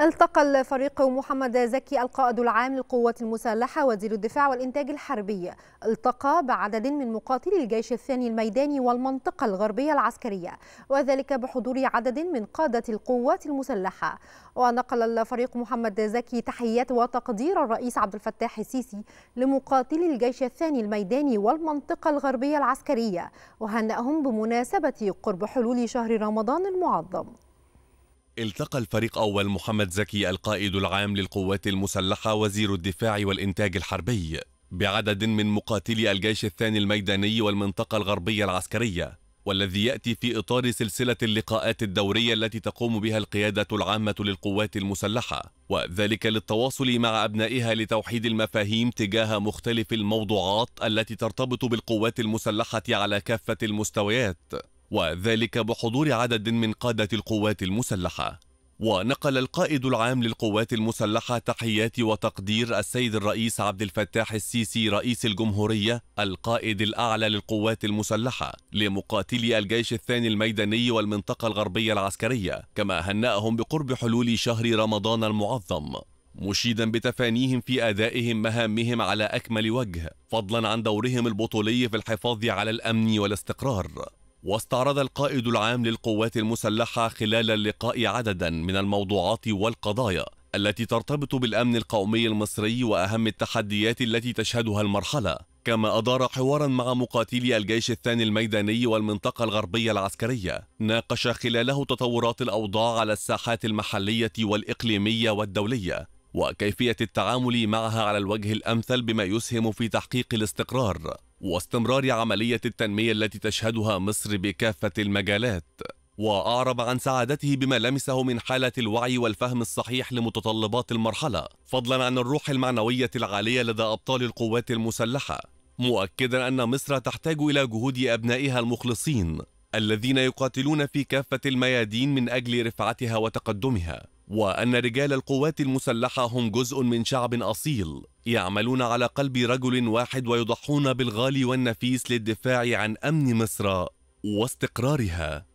التقى الفريق محمد زكي القائد العام للقوات المسلحة وزير الدفاع والإنتاج الحربي التقى بعدد من مقاتلي الجيش الثاني الميداني والمنطقة الغربية العسكرية وذلك بحضور عدد من قادة القوات المسلحة ونقل الفريق محمد زكي تحيات وتقدير الرئيس عبد الفتاح السيسي لمقاتلي الجيش الثاني الميداني والمنطقة الغربية العسكرية وهنأهم بمناسبة قرب حلول شهر رمضان المعظم التقى الفريق أول محمد زكي القائد العام للقوات المسلحة وزير الدفاع والإنتاج الحربي بعدد من مقاتلي الجيش الثاني الميداني والمنطقة الغربية العسكرية والذي يأتي في إطار سلسلة اللقاءات الدورية التي تقوم بها القيادة العامة للقوات المسلحة وذلك للتواصل مع أبنائها لتوحيد المفاهيم تجاه مختلف الموضوعات التي ترتبط بالقوات المسلحة على كافة المستويات وذلك بحضور عدد من قادة القوات المسلحة ونقل القائد العام للقوات المسلحة تحيات وتقدير السيد الرئيس عبد الفتاح السيسي رئيس الجمهورية القائد الأعلى للقوات المسلحة لمقاتلي الجيش الثاني الميداني والمنطقة الغربية العسكرية كما هنأهم بقرب حلول شهر رمضان المعظم مشيدا بتفانيهم في أدائهم مهامهم على أكمل وجه فضلا عن دورهم البطولي في الحفاظ على الأمن والاستقرار واستعرض القائد العام للقوات المسلحة خلال اللقاء عددا من الموضوعات والقضايا التي ترتبط بالأمن القومي المصري وأهم التحديات التي تشهدها المرحلة كما أدار حوارا مع مقاتلي الجيش الثاني الميداني والمنطقة الغربية العسكرية ناقش خلاله تطورات الأوضاع على الساحات المحلية والإقليمية والدولية وكيفية التعامل معها على الوجه الأمثل بما يسهم في تحقيق الاستقرار واستمرار عملية التنمية التي تشهدها مصر بكافة المجالات وأعرب عن سعادته بما لمسه من حالة الوعي والفهم الصحيح لمتطلبات المرحلة فضلا عن الروح المعنوية العالية لدى أبطال القوات المسلحة مؤكدا أن مصر تحتاج إلى جهود أبنائها المخلصين الذين يقاتلون في كافة الميادين من أجل رفعتها وتقدمها وأن رجال القوات المسلحة هم جزء من شعب أصيل يعملون على قلب رجل واحد ويضحون بالغالي والنفيس للدفاع عن أمن مصر واستقرارها